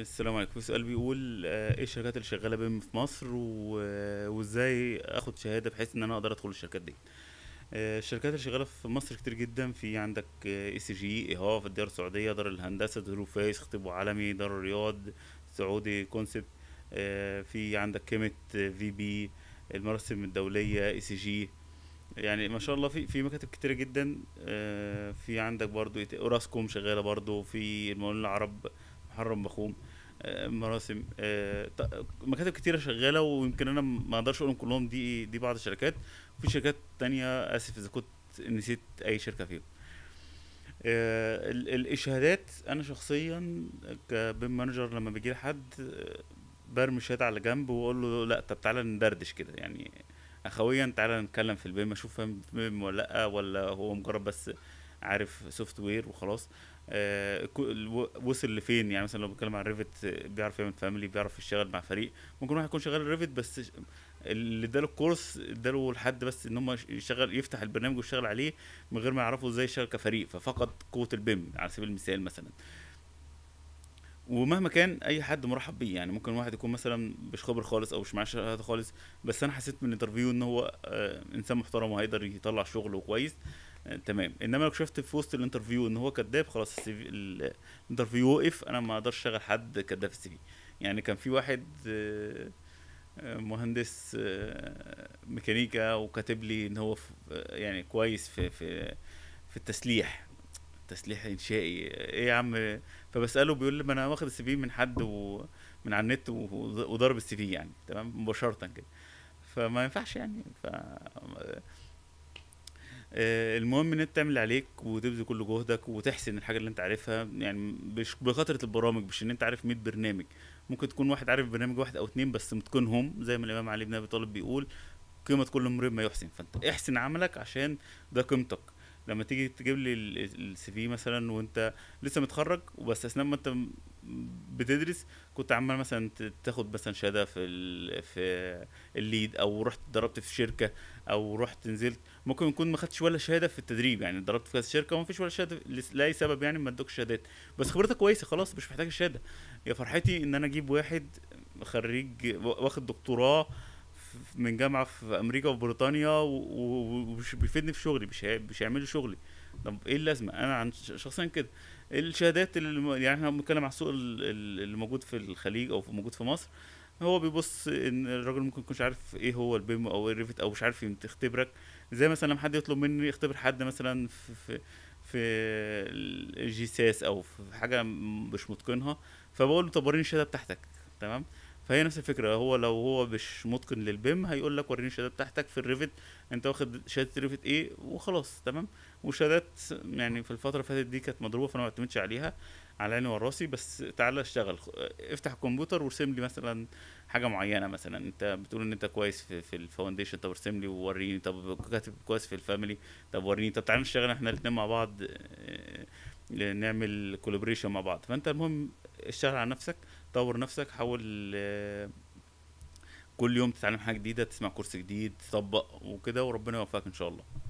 السلام عليكم السؤال بيقول آه، ايه الشركات اللي شغاله بيم في مصر وازاي اخد شهاده بحيث ان انا اقدر ادخل الشركات دي آه، الشركات اللي شغاله في مصر كتير جدا في عندك اي آه، سي جي ايهاف الدار السعوديه دار الهندسه دار فايس خطيب عالمي دار الرياض سعودي كونسبت في عندك كيمت في بي المراسم الدوليه اي سي جي يعني ما شاء الله في في مكاتب كتيره جدا في عندك برضو اوراسكوم شغاله برضو في المول العرب محرم بخوم آه، مراسم آه، مكاتب كتيرة شغالة ويمكن أنا ما أقدرش أقولهم كلهم دي دي بعض الشركات في شركات تانية آسف إذا كنت نسيت أي شركة فيهم آه، الإشهادات أنا شخصيا كبيم مانجر لما بيجي حد برمي الشهادة على جنب وأقول له لأ طب تعالى ندردش كده يعني أخويا تعالى نتكلم في البيم أشوف فاهم ولا لأ ولا هو مجرد بس عارف سوفت وير وخلاص آه وصل لفين يعني مثلا لو بتكلم عن ريفت آه، بيعرف يعمل فاميلي بيعرف يشتغل مع فريق ممكن واحد يكون شغال ريفت بس اللي اداله الكورس اداله لحد بس ان هم يشتغل يفتح البرنامج ويشتغل عليه من غير ما يعرفوا ازاي يشتغل كفريق ففقد قوه البيم على سبيل المثال مثلا ومهما كان اي حد مرحب بيه يعني ممكن واحد يكون مثلا مش خبر خالص او مش معاه شهاده خالص بس انا حسيت من الانترفيو ان هو آه، انسان محترم وهيقدر يطلع شغله كويس تمام انما لو شفت في وسط الانترفيو ان هو كذاب خلاص السيفي الانترفيو وقف انا ما اقدرش اشغل حد كذاب في السي في يعني كان في واحد آه، آه، مهندس آه، ميكانيكا وكاتب لي ان هو يعني كويس في في في التسليح تسليح انشائي ايه يا عم فبساله بيقول لي ما انا واخد السي في من حد ومن على النت وضرب السي في يعني تمام مباشره كده فما ينفعش يعني ف آه، المهم ان انت تعمل اللي عليك وتبذل كل جهدك وتحسن الحاجه اللي انت عارفها يعني مش بخطره البرامج مش ان انت عارف 100 برنامج ممكن تكون واحد عارف برنامج واحد او اتنين بس متقنهم زي ما الامام علي بن ابي طالب بيقول قيمه كل امرئ ما يحسن فانت احسن عملك عشان ده قيمتك لما تيجي تجيب لي السي في مثلا وانت لسه متخرج وبس اثناء ما انت بتدرس كنت عمال مثلا تاخد مثلا شهاده في في الليد او رحت اتدربت في شركه او رحت نزلت ممكن يكون ما خدتش ولا شهاده في التدريب يعني اتدربت في كذا شركه وما فيش ولا شهاده لاي سبب يعني ما ادوكش شهادات بس خبرتك كويسه خلاص مش محتاج الشهاده يا فرحتي ان انا اجيب واحد خريج واخد دكتوراه من جامعه في امريكا وفي بريطانيا ومش بيفيدني في شغلي مش مش هيعملوا شغلي طب ايه اللازمه انا عن شخصيا كده الشهادات اللي يعني احنا بنتكلم على السوق اللي موجود في الخليج او موجود في مصر هو بيبص ان الراجل ممكن يكونش عارف ايه هو البيم او الريفت او مش عارف يختبرك زي مثلا لما حد يطلب مني اختبر حد مثلا في في في الجي ساس او في حاجه مش متقنها فبقول له طب وريني الشهاده بتاعتك تمام فهي نفس الفكره هو لو هو مش متقن للبيم هيقول لك وريني الشهادات بتاعتك في الريفت انت واخد شهاده الريفت ايه وخلاص تمام وشهادات يعني في الفتره اللي فاتت دي كانت مضروبه فانا ما اعتمدش عليها على عيني وراسي بس تعالى اشتغل افتح الكمبيوتر وارسم لي مثلا حاجه معينه مثلا انت بتقول ان انت كويس في, في الفاونديشن طب ارسم لي ووريني طب كاتب كويس في الفاميلي طب وريني طب تعالى نشتغل احنا الاثنين مع بعض آه، نعمل كولابريشن مع بعض فانت المهم اشتغل على نفسك طور نفسك حاول آه، كل يوم تتعلم حاجه جديده تسمع كورس جديد تطبق وكده وربنا يوفقك ان شاء الله